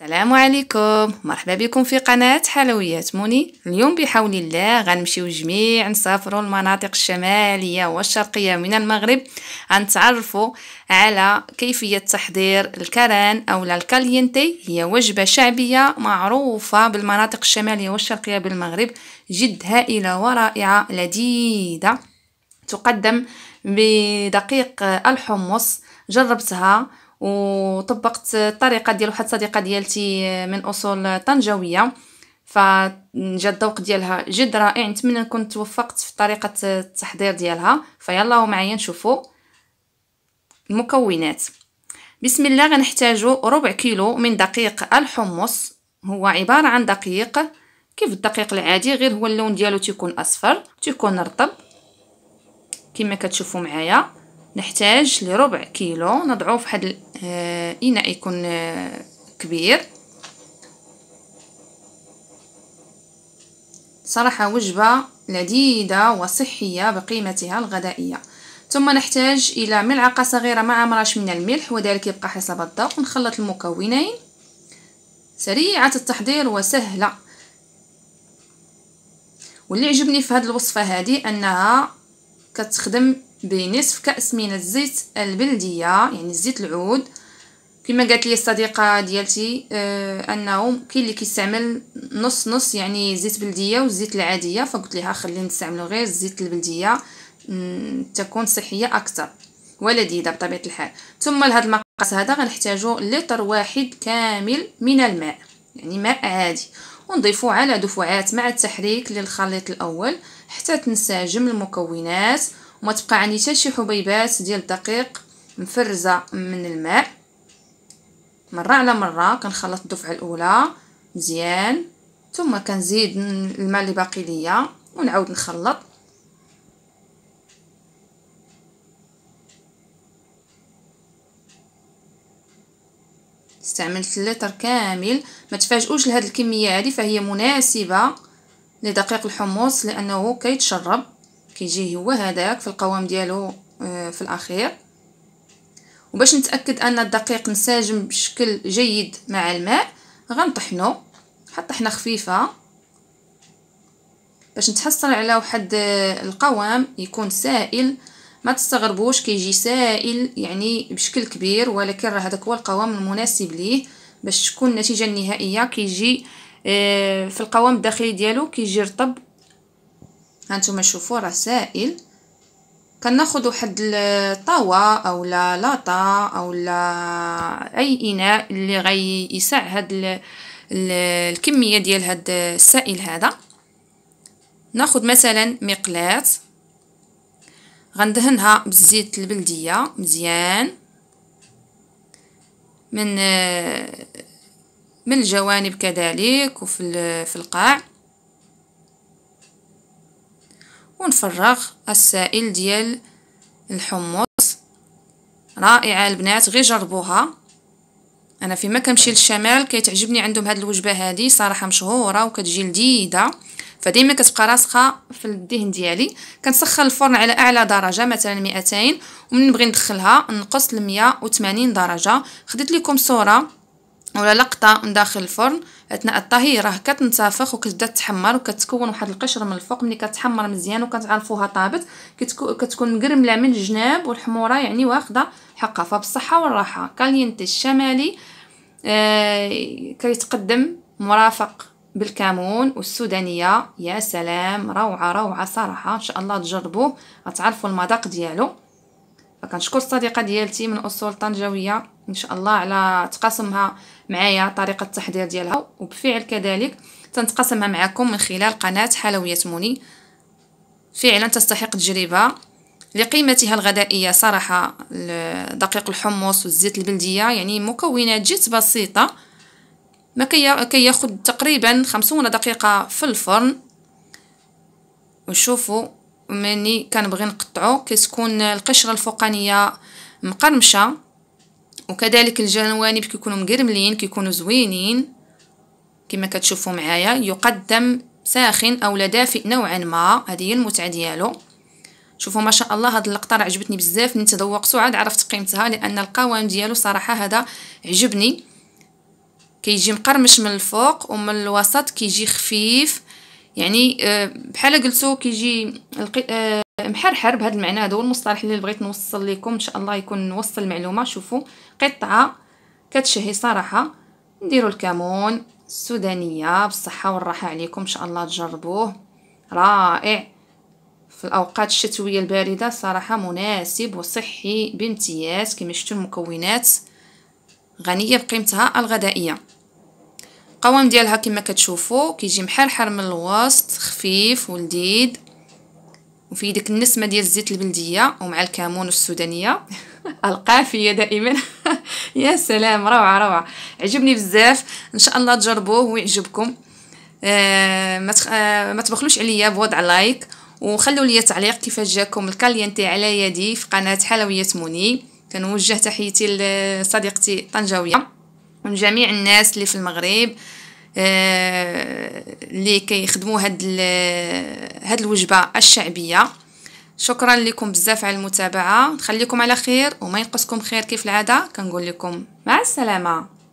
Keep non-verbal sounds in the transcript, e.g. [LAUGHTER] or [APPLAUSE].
السلام عليكم مرحبا بكم في قناة حلويات موني اليوم بحول الله غنمشيو جميع نسافروا المناطق الشمالية والشرقية من المغرب غنتعرفوا على كيفية تحضير الكران أو الكالينتي هي وجبة شعبية معروفة بالمناطق الشمالية والشرقية بالمغرب جد هائلة ورائعة لذيذة تقدم بدقيق الحمص جربتها وطبقت الطريقه ديال واحد الصديقه ديالتي من اصول طنجاويه فجا الذوق ديالها جد رائع نتمنى نكون توفقت في طريقه التحضير ديالها فيلا معايا نشوفوا المكونات بسم الله غنحتاجو ربع كيلو من دقيق الحمص هو عباره عن دقيق كيف الدقيق العادي غير هو اللون ديالو تيكون اصفر تيكون رطب كما كتشوفوا معايا نحتاج لربع كيلو نضعوه في هذا الإناء آه، يكون آه، كبير صراحة وجبة لذيذة وصحية بقيمتها الغذائية ثم نحتاج إلى ملعقة صغيرة مع مرش من الملح وذلك يبقى حسب الذوق نخلط المكونين سريعة التحضير وسهلة واللي عجبني في هذه الوصفة هذه أنها كتخدم بنصف كأس من الزيت البلدية يعني زيت العود كما قالت لي الصديقه ديالتي آه انه كاين اللي كيستعمل نص نص يعني زيت بلديه والزيت العاديه فقلت لها خلي نستعملوا غير الزيت البلديه تكون صحيه اكثر ولذيذه بطبيعه الحال ثم لهذا المقاس هذا غنحتاجو لتر واحد كامل من الماء يعني ماء عادي ونضيفوه على دفعات مع التحريك للخليط الاول حتى تنسجم المكونات وما تبقى عندي حتى شي حبيبات ديال الدقيق مفرزه من الماء مره على مره كنخلط الدفعه الاولى مزيان ثم كنزيد الماء اللي باقي ليا ونعاود نخلط استعملت اللتر كامل ما تفاجئوش لهاد الكميه هذه فهي مناسبه لدقيق الحمص لانه كيتشرب كيجي هو هذاك في القوام ديالو آه، في الاخير وباش نتاكد ان الدقيق نساجم بشكل جيد مع الماء غنطحنو حط حنا خفيفه باش نتحصل على واحد آه، القوام يكون سائل ما تستغربوش كيجي سائل يعني بشكل كبير ولكن راه هذاك هو القوام المناسب ليه باش تكون النتيجه النهائيه كيجي آه، في القوام الداخلي ديالو كيجي رطب هانتوما شوفوا راه سائل كناخذ واحد الطاوة او لا لاطا او لا اي اناء اللي غيسع هاد ال ال الكميه ديال هاد السائل هذا ناخذ مثلا مقلاه غندهنها بالزيت البلديه مزيان من من الجوانب كذلك وفي في القاع ونفرغ السائل ديال الحمص رائعه البنات غير جربوها انا فيما كنمشي للشمال كيتعجبني عندهم هاد الوجبه هادي صراحه مشهوره وكتجي لذيذه فديما كتبقى راسخه في الدهن ديالي كنسخن الفرن على اعلى درجه مثلا 200 ومن نبغي ندخلها نقص ل 180 درجه خديت لكم صوره ولا لقطة من داخل الفرن اثناء الطهي راه كتنتفخ وكتبدا تحمر وكتكون واحد القشر من الفوق ملي كتحمر مزيان وكتعرفوها طابت كتكون مقرمله من الجناب والحموره يعني واخده حقها فبالصحه والراحه كالينتي الشمالي آه كيتقدم مرافق بالكمون والسودانيه يا سلام روعه روعه صراحه ان شاء الله تجربوه غتعرفوا المذاق ديالو كنشكر الصديقه ديالتي من اصول طنجاويه ان شاء الله على تقاسمها معايا طريقه التحضير ديالها وبفعل كذلك تنتقاسمها معكم من خلال قناه حلويات موني فعلا تستحق تجربه لقيمتها الغذائيه صراحه دقيق الحمص والزيت البلديه يعني مكونات جد بسيطه ما كياخذ تقريبا 50 دقيقه في الفرن ونشوفوا مني كنبغي نقطعو كتكون القشره الفوقانيه مقرمشه وكذلك الجوانب كيكونوا مقرملين كيكونوا زوينين كما كتشوفوا معايا يقدم ساخن اولا دافئ نوعا ما هذه هي المتعه ديالو شوفوا ما شاء الله هاد اللقطه راه عجبتني بزاف من تذوقتو عاد عرفت قيمتها لان القوام ديالو صراحه هذا عجبني كيجي مقرمش من الفوق ومن الوسط كيجي خفيف يعني آه، بحال قلتو كيجي آه، محرحر بهذا المعنى هذا هو المصطلح اللي بغيت نوصل لكم ان شاء الله يكون نوصل المعلومه شوفوا قطعه كتشهي صراحه نديروا الكمون السودانيه بالصحه والراحه عليكم ان شاء الله تجربوه رائع في الاوقات الشتويه البارده صراحه مناسب وصحي بامتياز كما شفتوا المكونات غنيه بقيمتها الغذائيه القوام ديالها كما كتشوفوا كيجي محرحر من الوسط خفيف ولذيذ وفي ديك النسمه ديال الزيت البلديه ومع الكمون السودانيه [LAUGHS] القافيه دائما [LAUGHS] يا سلام روعه روعه عجبني بزاف ان شاء الله تجربوه ويعجبكم آه ما آه، تبخلوش عليا بوضع لايك وخلوا لي تعليق كيفاش جاكم الكاليانتي على يدي في قناه حلويات موني كنوجه تحيتي لصديقتي طنجاويه من جميع الناس اللي في المغرب آه، اللي كيخدموا هاد هاد الوجبه الشعبيه شكرا لكم بزاف على المتابعه نخليكم على خير وما ينقصكم خير كيف العاده كنقول لكم مع السلامه